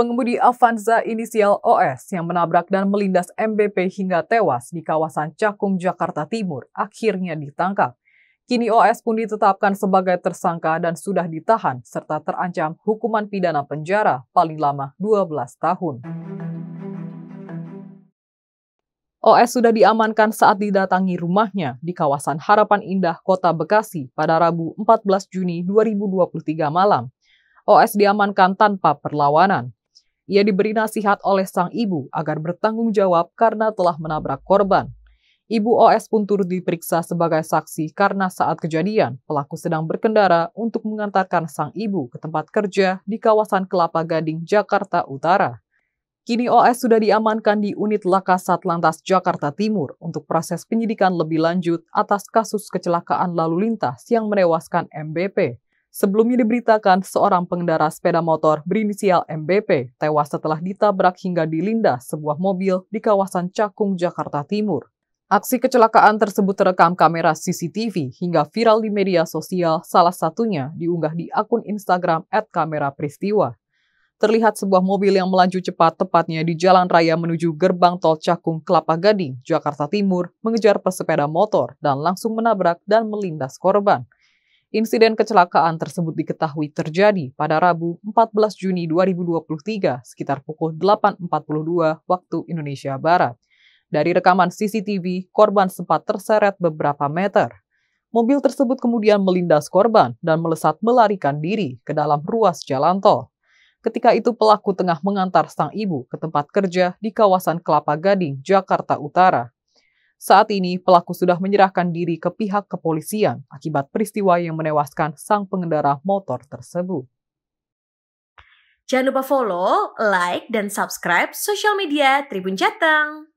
pengemudi Avanza inisial OS yang menabrak dan melindas MBP hingga tewas di kawasan Cakung, Jakarta Timur, akhirnya ditangkap. Kini OS pun ditetapkan sebagai tersangka dan sudah ditahan serta terancam hukuman pidana penjara paling lama 12 tahun. OS sudah diamankan saat didatangi rumahnya di kawasan Harapan Indah, Kota Bekasi pada Rabu 14 Juni 2023 malam. OS diamankan tanpa perlawanan. Ia diberi nasihat oleh sang ibu agar bertanggung jawab karena telah menabrak korban. Ibu OS pun turut diperiksa sebagai saksi karena saat kejadian, pelaku sedang berkendara untuk mengantarkan sang ibu ke tempat kerja di kawasan Kelapa Gading, Jakarta Utara. Kini OS sudah diamankan di unit Laka Satlantas Jakarta Timur untuk proses penyidikan lebih lanjut atas kasus kecelakaan lalu lintas yang menewaskan MBP. Sebelumnya diberitakan seorang pengendara sepeda motor berinisial MBP tewas setelah ditabrak hingga dilindas sebuah mobil di kawasan Cakung, Jakarta Timur. Aksi kecelakaan tersebut terekam kamera CCTV hingga viral di media sosial, salah satunya diunggah di akun Instagram @kamerapristiwa. Terlihat sebuah mobil yang melaju cepat tepatnya di jalan raya menuju gerbang tol Cakung Kelapa Gading, Jakarta Timur, mengejar pesepeda motor dan langsung menabrak dan melindas korban. Insiden kecelakaan tersebut diketahui terjadi pada Rabu 14 Juni 2023 sekitar pukul 8.42 waktu Indonesia Barat. Dari rekaman CCTV, korban sempat terseret beberapa meter. Mobil tersebut kemudian melindas korban dan melesat melarikan diri ke dalam ruas jalan tol. Ketika itu pelaku tengah mengantar sang ibu ke tempat kerja di kawasan Kelapa Gading, Jakarta Utara. Saat ini, pelaku sudah menyerahkan diri ke pihak kepolisian akibat peristiwa yang menewaskan sang pengendara motor tersebut. Jangan lupa follow, like, dan subscribe sosial media Tribun Jateng.